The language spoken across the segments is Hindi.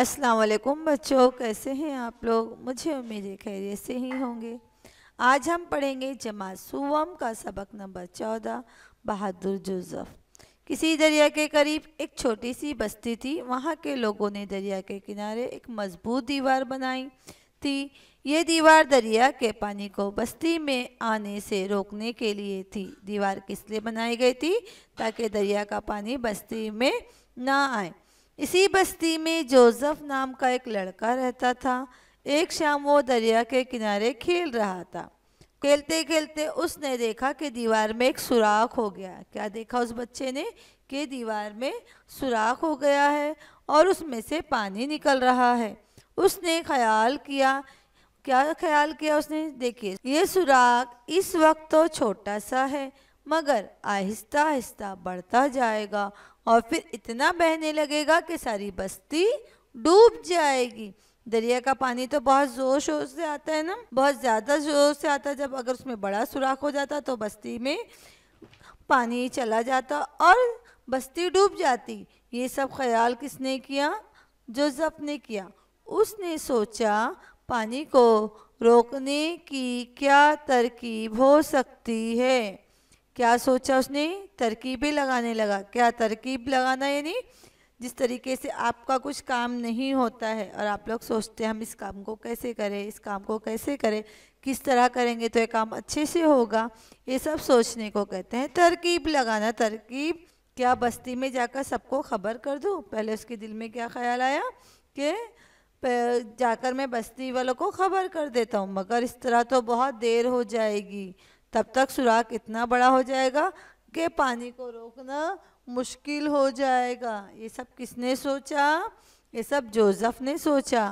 अस्सलाम वालेकुम बच्चों कैसे हैं आप लोग मुझे उम्मीद है खैरियत से ही होंगे आज हम पढ़ेंगे जमा सुवम का सबक नंबर चौदह बहादुर जुजफ़ किसी दरिया के करीब एक छोटी सी बस्ती थी वहाँ के लोगों ने दरिया के किनारे एक मजबूत दीवार बनाई थी ये दीवार दरिया के पानी को बस्ती में आने से रोकने के लिए थी दीवार किस लिए बनाई गई थी ताकि दरिया का पानी बस्ती में ना आए इसी बस्ती में जोसेफ नाम का एक लड़का रहता था एक शाम वो दरिया के किनारे खेल रहा था खेलते खेलते उसने देखा कि दीवार में एक सुराख हो गया क्या देखा उस बच्चे ने कि दीवार में सुराख हो गया है और उसमें से पानी निकल रहा है उसने ख्याल किया क्या ख्याल किया उसने देखिए ये सुराख इस वक्त तो छोटा सा है मगर आहिस्ता आहिस्ता बढ़ता जाएगा और फिर इतना बहने लगेगा कि सारी बस्ती डूब जाएगी दरिया का पानी तो बहुत ज़ोर शोर से आता है ना बहुत ज़्यादा ज़ोर से आता है जब अगर उसमें बड़ा सुराख हो जाता तो बस्ती में पानी चला जाता और बस्ती डूब जाती ये सब ख्याल किसने किया जोजफ ने किया उसने सोचा पानी को रोकने की क्या तरकीब हो सकती है क्या सोचा उसने तरकीबें लगाने लगा क्या तरकीब लगाना यानी जिस तरीके से आपका कुछ काम नहीं होता है और आप लोग सोचते हैं हम इस काम को कैसे करें इस काम को कैसे करें किस तरह करेंगे तो ये काम अच्छे से होगा ये सब सोचने को कहते हैं तरकीब लगाना तरकीब क्या बस्ती में जाकर सबको खबर कर दूँ पहले उसके दिल में क्या ख्याल आया कि जाकर मैं बस्ती वालों को खबर कर देता हूँ मगर इस तरह तो बहुत देर हो जाएगी तब तक सुराख इतना बड़ा हो जाएगा कि पानी को रोकना मुश्किल हो जाएगा ये सब किसने सोचा ये सब जोसेफ ने सोचा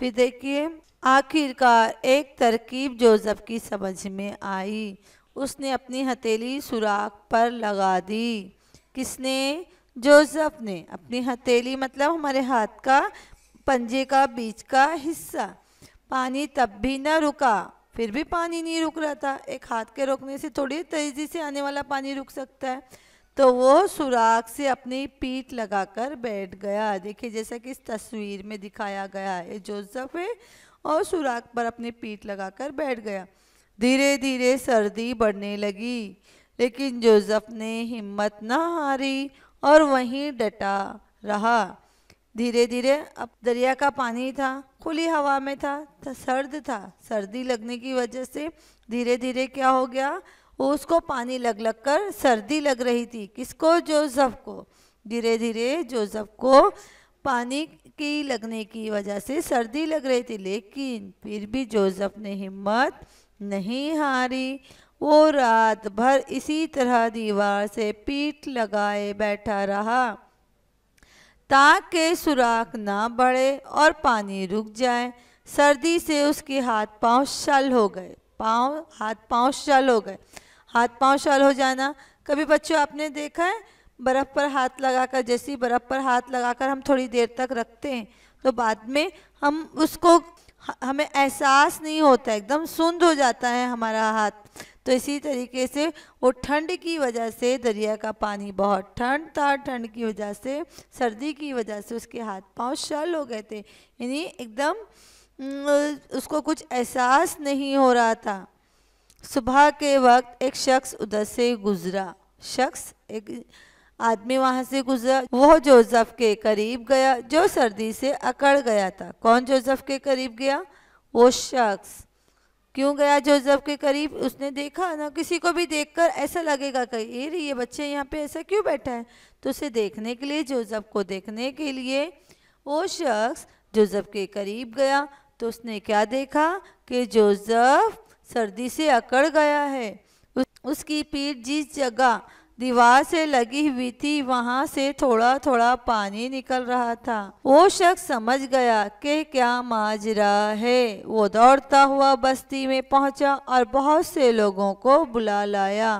फिर देखिए आखिरकार एक तरकीब जोसेफ की समझ में आई उसने अपनी हथेली सुराख पर लगा दी किसने जोसेफ ने अपनी हथेली मतलब हमारे हाथ का पंजे का बीच का हिस्सा पानी तब भी न रुका फिर भी पानी नहीं रुक रहा था एक हाथ के रोकने से थोड़ी तेज़ी से आने वाला पानी रुक सकता है तो वो सुराख से अपनी पीठ लगाकर बैठ गया देखिए जैसा कि इस तस्वीर में दिखाया गया है जोसफ है और सुराख पर अपनी पीठ लगाकर बैठ गया धीरे धीरे सर्दी बढ़ने लगी लेकिन जोसफ ने हिम्मत न हारी और वहीं डटा रहा धीरे धीरे अब दरिया का पानी था खुली हवा में था, तो सर्द था सर्दी लगने की वजह से धीरे धीरे क्या हो गया उसको पानी लग लग कर सर्दी लग रही थी किसको जोसफ को धीरे धीरे जोसफ को पानी की लगने की वजह से सर्दी लग रही थी लेकिन फिर भी जोसफ ने हिम्मत नहीं हारी वो रात भर इसी तरह दीवार से पीठ लगाए बैठा रहा ताकि सुराख ना बढ़े और पानी रुक जाए सर्दी से उसके हाथ पांव शल हो गए पाँव हाथ पाँव शल हो गए हाथ पाँव शल हो जाना कभी बच्चों आपने देखा है बर्फ़ पर हाथ लगाकर जैसे ही बर्फ़ पर हाथ लगाकर हम थोड़ी देर तक रखते हैं तो बाद में हम उसको हमें एहसास नहीं होता एकदम सुंद हो जाता है हमारा हाथ तो इसी तरीके से वो ठंड की वजह से दरिया का पानी बहुत ठंड था ठंड की वजह से सर्दी की वजह से उसके हाथ पाँव शल हो गए थे यानी एकदम उसको कुछ एहसास नहीं हो रहा था सुबह के वक्त एक शख्स उधर से गुजरा शख्स एक आदमी वहाँ से गुजरा वो जोसेफ के करीब गया जो सर्दी से अकड़ गया था कौन जोसेफ के करीब गया वो शख्स क्यों गया जोजफ़ के करीब उसने देखा ना किसी को भी देखकर ऐसा लगेगा कि ये रही ये बच्चे यहाँ पे ऐसा क्यों बैठा है तो उसे देखने के लिए जोजफ़ को देखने के लिए वो शख्स जोजफ़ के करीब गया तो उसने क्या देखा कि जोजफ़ सर्दी से अकड़ गया है उसकी पीठ जिस जगह दीवार से लगी हुई थी वहाँ से थोड़ा थोड़ा पानी निकल रहा था वो शख्स समझ गया कि क्या माजरा है वो दौड़ता हुआ बस्ती में पहुँचा और बहुत से लोगों को बुला लाया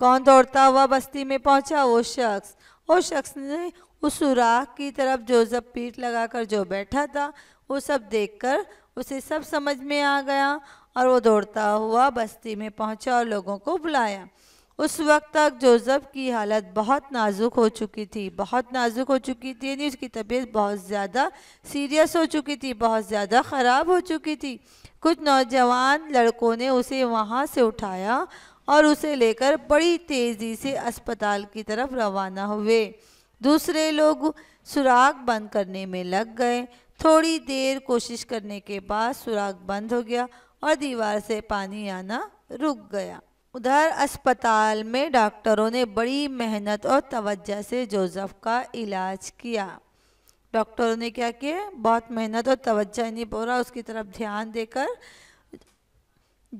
कौन दौड़ता हुआ बस्ती में पहुँचा वो शख्स वो शख्स ने उस सुराख की तरफ जो जब पीठ लगाकर जो बैठा था वो सब देखकर उसे सब समझ में आ गया और वो दौड़ता हुआ बस्ती में पहुंचा और लोगों को बुलाया उस वक्त तक जोजफ़ की हालत बहुत नाजुक हो चुकी थी बहुत नाजुक हो चुकी थी यानी उसकी तबीयत बहुत ज़्यादा सीरियस हो चुकी थी बहुत ज़्यादा ख़राब हो चुकी थी कुछ नौजवान लड़कों ने उसे वहाँ से उठाया और उसे लेकर बड़ी तेज़ी से अस्पताल की तरफ रवाना हुए दूसरे लोग सुराख बंद करने में लग गए थोड़ी देर कोशिश करने के बाद सुराख बंद हो गया और दीवार से पानी आना रुक गया उधर अस्पताल में डॉक्टरों ने बड़ी मेहनत और तवज्जो से जोसेफ का इलाज किया डॉक्टरों ने क्या किया बहुत मेहनत और तवज्जो नहीं पूरा उसकी तरफ ध्यान देकर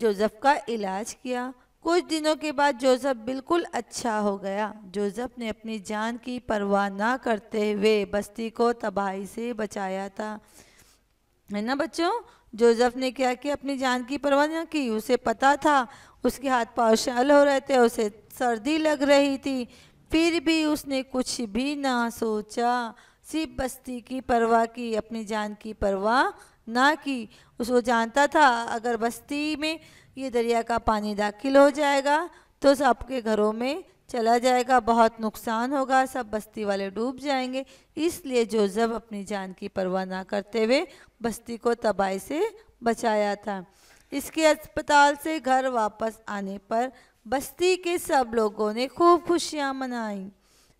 जोसेफ का इलाज किया कुछ दिनों के बाद जोसेफ बिल्कुल अच्छा हो गया जोसेफ ने अपनी जान की परवाह ना करते हुए बस्ती को तबाही से बचाया था है ना बच्चों जोसेफ ने क्या किया अपनी जान की परवाह ना की उसे पता था उसके हाथ पाँव शाल हो रहे थे उसे सर्दी लग रही थी फिर भी उसने कुछ भी ना सोचा सिर्फ बस्ती की परवाह की अपनी जान की परवाह ना की उसको जानता था अगर बस्ती में ये दरिया का पानी दाखिल हो जाएगा तो सबके घरों में चला जाएगा बहुत नुकसान होगा सब बस्ती वाले डूब जाएंगे इसलिए जोजब अपनी जान की परवाह ना करते हुए बस्ती को तबाही से बचाया था इसके अस्पताल से घर वापस आने पर बस्ती के सब लोगों ने खूब खुशियाँ मनाई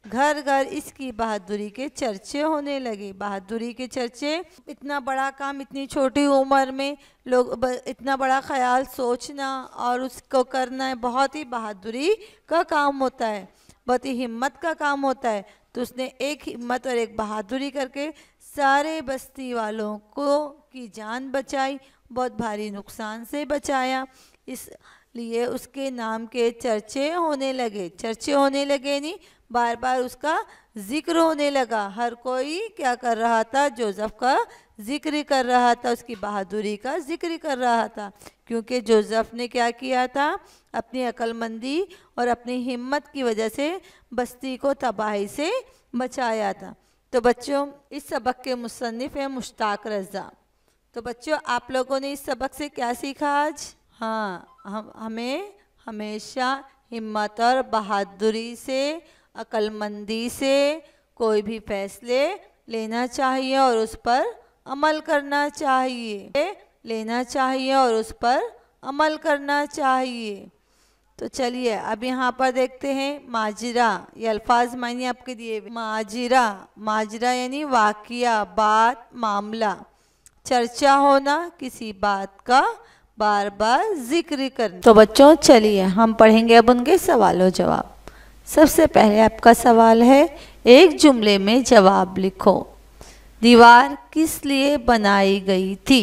घर घर इसकी बहादुरी के चर्चे होने लगे बहादुरी के चर्चे इतना बड़ा काम इतनी छोटी उम्र में लोग इतना बड़ा ख्याल सोचना और उसको करना बहुत ही बहादुरी का काम होता है बहुत ही हिम्मत का काम होता है तो उसने एक हिम्मत और एक बहादुरी करके सारे बस्ती वालों को की जान बचाई बहुत भारी नुकसान से बचाया इसलिए उसके नाम के चर्चे होने लगे चर्चे होने लगे नहीं बार बार उसका जिक्र होने लगा हर कोई क्या कर रहा था जोसेफ का जिक्र कर रहा था उसकी बहादुरी का जिक्र कर रहा था क्योंकि जोसेफ ने क्या किया था अपनी अक्लमंदी और अपनी हिम्मत की वजह से बस्ती को तबाही से बचाया था तो बच्चों इस सबक के मुसनफ़ हैं मुश्ताक रज़ा तो बच्चों आप लोगों ने इस सबक से क्या सीखा आज हाँ हम हमें हमेशा हिम्मत और बहादुरी से अक्लमंदी से कोई भी फैसले लेना चाहिए और उस पर अमल करना चाहिए लेना चाहिए और उस पर अमल करना चाहिए तो चलिए अब यहाँ पर देखते हैं माजरा ये अल्फाज मैंने आपके दिए माजरा माजरा यानी वाकिया बात मामला चर्चा होना किसी बात का बार बार जिक्र करना तो बच्चों चलिए हम पढ़ेंगे अब उनके सवालों जवाब सबसे पहले आपका सवाल है एक जुमले में जवाब लिखो दीवार किस लिए बनाई गई थी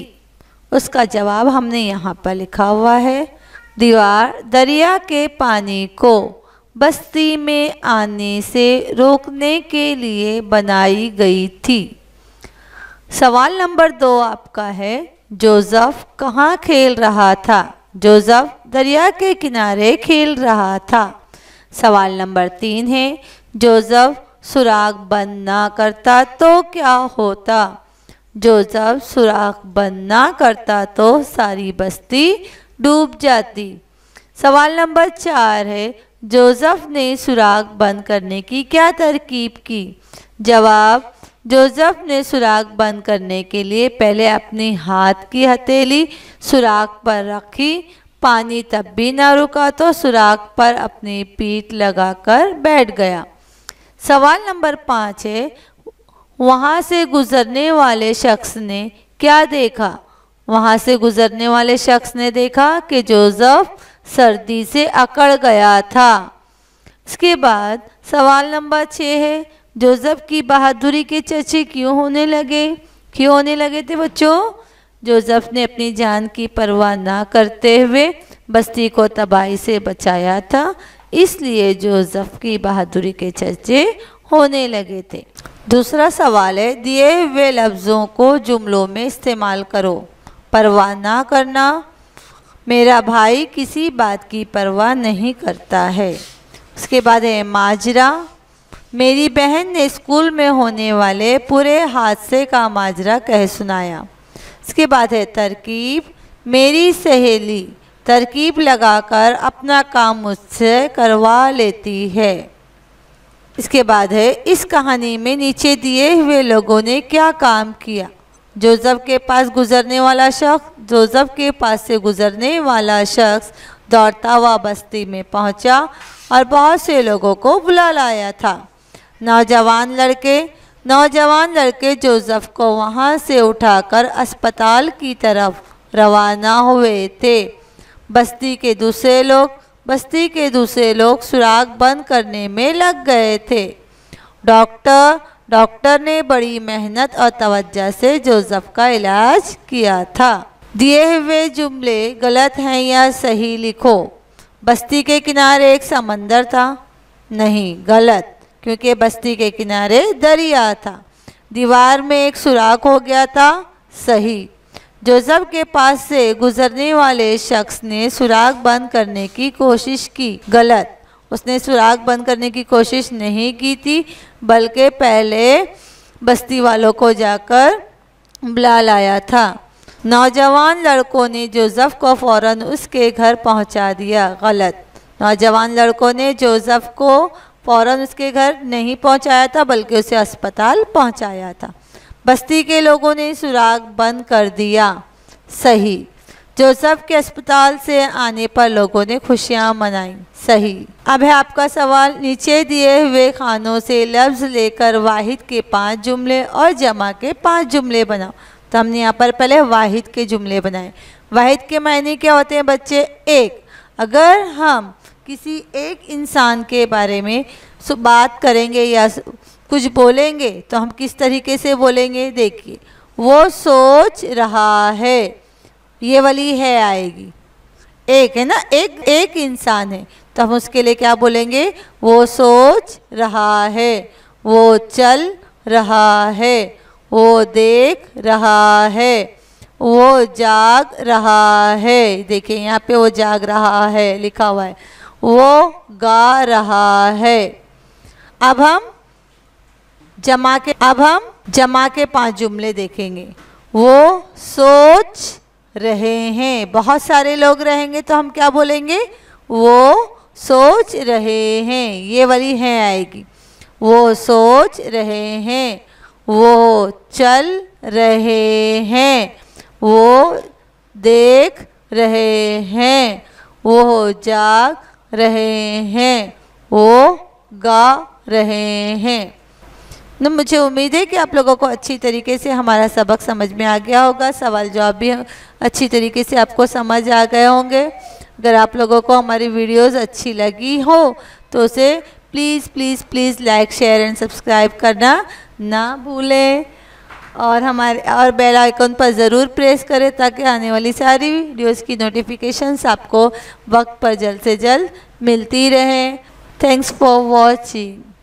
उसका जवाब हमने यहाँ पर लिखा हुआ है दीवार दरिया के पानी को बस्ती में आने से रोकने के लिए बनाई गई थी सवाल नंबर दो आपका है जोसफ कहाँ खेल रहा था जोसफ दरिया के किनारे खेल रहा था सवाल नंबर तीन है जोसफ सुराख बंद ना करता तो क्या होता जोसफ सुराख बंद ना करता तो सारी बस्ती डूब जाती सवाल नंबर चार है जोसफ ने सुराख बंद करने की क्या तरकीब की जवाब जोजफ ने सुराख बंद करने के लिए पहले अपने हाथ की हथेली सुराख पर रखी पानी तब भी ना रुका तो सुराख पर अपनी पीठ लगाकर बैठ गया सवाल नंबर पाँच है वहाँ से गुजरने वाले शख्स ने क्या देखा वहाँ से गुजरने वाले शख्स ने देखा कि जोजफ सर्दी से अकड़ गया था इसके बाद सवाल नंबर छः है जोसेफ की बहादुरी के चर्चे क्यों होने लगे क्यों होने लगे थे बच्चों जोसेफ ने अपनी जान की परवाह ना करते हुए बस्ती को तबाही से बचाया था इसलिए जोसेफ की बहादुरी के चर्चे होने लगे थे दूसरा सवाल है दिए हुए लफ्ज़ों को जुमलों में इस्तेमाल करो परवाह ना करना मेरा भाई किसी बात की परवाह नहीं करता है उसके बाद है माजरा मेरी बहन ने स्कूल में होने वाले पूरे हादसे का माजरा कह सुनाया इसके बाद है तरकीब मेरी सहेली तरकीब लगाकर अपना काम मुझसे करवा लेती है इसके बाद है इस कहानी में नीचे दिए हुए लोगों ने क्या काम किया जोजफ़ के पास गुजरने वाला शख्स जोजफ़ के पास से गुजरने वाला शख्स दौड़ता हुआ बस्ती में पहुंचा और बहुत से लोगों को बुला लाया था नौजवान लड़के नौजवान लड़के जोसेफ को वहाँ से उठाकर अस्पताल की तरफ रवाना हुए थे बस्ती के दूसरे लोग बस्ती के दूसरे लोग सुराग बंद करने में लग गए थे डॉक्टर डॉक्टर ने बड़ी मेहनत और तवज्जा से जोसेफ का इलाज किया था दिए हुए जुमले गलत हैं या सही लिखो बस्ती के किनारे एक समंदर था नहीं गलत क्योंकि बस्ती के किनारे दरिया था दीवार में एक सुराख हो गया था सही जोजब के पास से गुजरने वाले शख्स ने सुराख बंद करने की कोशिश की गलत उसने सुराख बंद करने की कोशिश नहीं की थी बल्कि पहले बस्ती वालों को जाकर बुला लाया था नौजवान लड़कों ने जोजफ को फौरन उसके घर पहुंचा दिया गलत नौजवान लड़कों ने जोजफ को फ़ौरन उसके घर नहीं पहुंचाया था बल्कि उसे अस्पताल पहुंचाया था बस्ती के लोगों ने सुराग बंद कर दिया सही जोसफ के अस्पताल से आने पर लोगों ने खुशियाँ मनाई सही अब है आपका सवाल नीचे दिए हुए खानों से लफ्ज़ लेकर वाहिद के पांच जुमले और जमा के पांच जुमले बनाओ तो हमने यहाँ पर पहले वाहिद के जुमले बनाए वाहिद के मायने क्या होते हैं बच्चे एक अगर हम किसी एक इंसान के बारे में बात करेंगे या कुछ बोलेंगे तो हम किस तरीके से बोलेंगे देखिए वो सोच रहा है ये वाली है आएगी एक है ना एक एक इंसान है तो हम उसके लिए क्या बोलेंगे वो सोच रहा है वो चल रहा है वो देख रहा है वो जाग रहा है देखिए यहाँ पे वो जाग रहा है लिखा हुआ है वो गा रहा है अब हम जमा के अब हम जमा के पांच जुमले देखेंगे वो सोच रहे हैं बहुत सारे लोग रहेंगे तो हम क्या बोलेंगे वो सोच रहे हैं ये वाली है आएगी वो सोच रहे हैं वो चल रहे हैं वो देख रहे हैं वो जाग रहे हैं वो गा रहे हैं न मुझे उम्मीद है कि आप लोगों को अच्छी तरीके से हमारा सबक समझ में आ गया होगा सवाल जवाब भी अच्छी तरीके से आपको समझ आ गए होंगे अगर आप लोगों को हमारी वीडियोस अच्छी लगी हो तो उसे please please please like share and subscribe करना ना भूलें और हमारे और बेल आइकन पर ज़रूर प्रेस करें ताकि आने वाली सारी वीडियोस की नोटिफिकेशंस आपको वक्त पर जल्द से जल्द मिलती रहे थैंक्स फॉर वॉचिंग